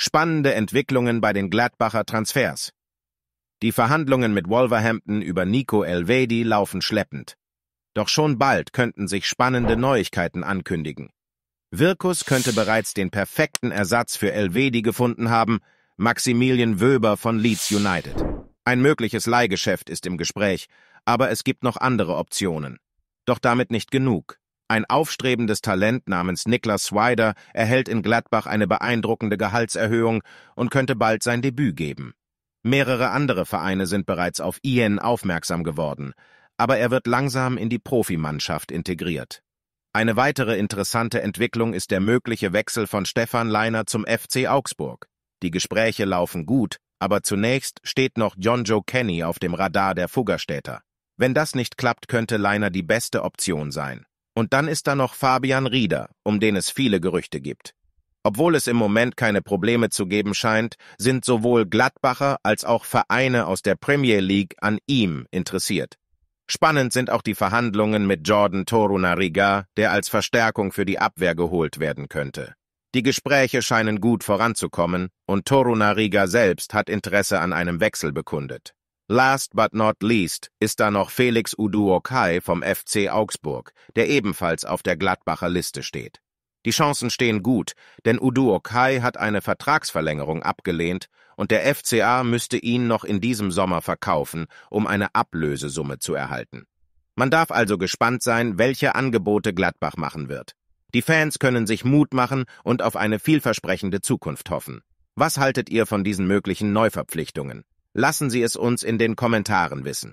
spannende Entwicklungen bei den Gladbacher Transfers. Die Verhandlungen mit Wolverhampton über Nico Elvedi laufen schleppend. Doch schon bald könnten sich spannende Neuigkeiten ankündigen. Wirkus könnte bereits den perfekten Ersatz für Elvedi gefunden haben, Maximilian Wöber von Leeds United. Ein mögliches Leihgeschäft ist im Gespräch, aber es gibt noch andere Optionen. Doch damit nicht genug. Ein aufstrebendes Talent namens Niklas Swider erhält in Gladbach eine beeindruckende Gehaltserhöhung und könnte bald sein Debüt geben. Mehrere andere Vereine sind bereits auf Ian aufmerksam geworden, aber er wird langsam in die Profimannschaft integriert. Eine weitere interessante Entwicklung ist der mögliche Wechsel von Stefan Leiner zum FC Augsburg. Die Gespräche laufen gut, aber zunächst steht noch John Joe Kenny auf dem Radar der Fuggerstädter. Wenn das nicht klappt, könnte Leiner die beste Option sein. Und dann ist da noch Fabian Rieder, um den es viele Gerüchte gibt. Obwohl es im Moment keine Probleme zu geben scheint, sind sowohl Gladbacher als auch Vereine aus der Premier League an ihm interessiert. Spannend sind auch die Verhandlungen mit Jordan Torunariga, der als Verstärkung für die Abwehr geholt werden könnte. Die Gespräche scheinen gut voranzukommen und Torunariga selbst hat Interesse an einem Wechsel bekundet. Last but not least ist da noch Felix Uduokai vom FC Augsburg, der ebenfalls auf der Gladbacher Liste steht. Die Chancen stehen gut, denn Uduokai hat eine Vertragsverlängerung abgelehnt und der FCA müsste ihn noch in diesem Sommer verkaufen, um eine Ablösesumme zu erhalten. Man darf also gespannt sein, welche Angebote Gladbach machen wird. Die Fans können sich Mut machen und auf eine vielversprechende Zukunft hoffen. Was haltet ihr von diesen möglichen Neuverpflichtungen? Lassen Sie es uns in den Kommentaren wissen.